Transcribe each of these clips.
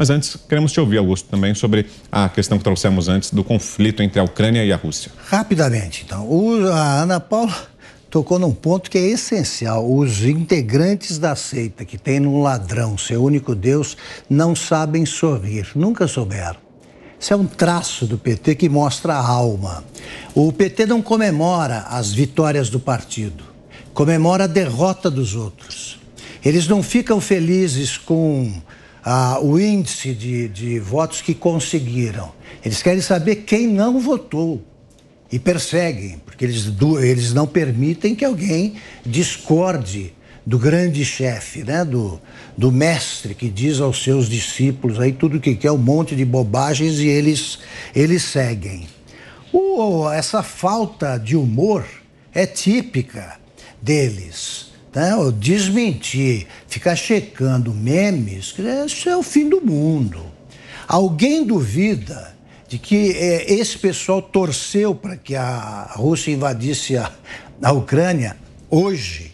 Mas antes, queremos te ouvir, Augusto, também sobre a questão que trouxemos antes do conflito entre a Ucrânia e a Rússia. Rapidamente, então. O, a Ana Paula tocou num ponto que é essencial. Os integrantes da seita que tem no ladrão, seu único Deus, não sabem sorrir, nunca souberam. Isso é um traço do PT que mostra a alma. O PT não comemora as vitórias do partido, comemora a derrota dos outros. Eles não ficam felizes com ah, o índice de, de votos que conseguiram. Eles querem saber quem não votou e perseguem, porque eles, eles não permitem que alguém discorde do grande chefe, né? do, do mestre que diz aos seus discípulos aí tudo o que quer, um monte de bobagens e eles, eles seguem. Uh, essa falta de humor é típica deles. Né? Então, desmentir, ficar checando memes, isso é o fim do mundo. Alguém duvida de que é, esse pessoal torceu para que a Rússia invadisse a, a Ucrânia hoje,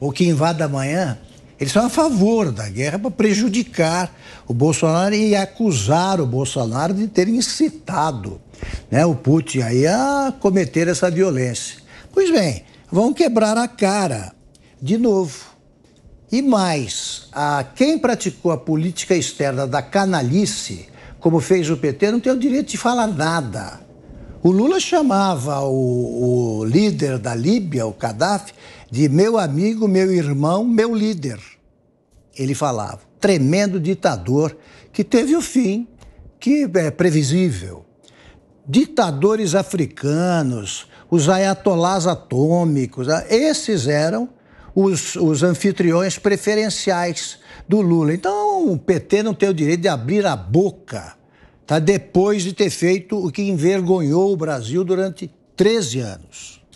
ou que invada amanhã? Eles são a favor da guerra para prejudicar o Bolsonaro e acusar o Bolsonaro de ter incitado né, o Putin aí a cometer essa violência. Pois bem, vão quebrar a cara de novo. E mais, a quem praticou a política externa da canalice, como fez o PT, não tem o direito de falar nada. O Lula chamava o, o líder da Líbia, o Gaddafi, de meu amigo, meu irmão, meu líder. Ele falava. Tremendo ditador que teve o fim que é previsível. Ditadores africanos, os ayatolás atômicos, ah, esses eram os, os anfitriões preferenciais do Lula. Então, o PT não tem o direito de abrir a boca, tá? Depois de ter feito o que envergonhou o Brasil durante 13 anos.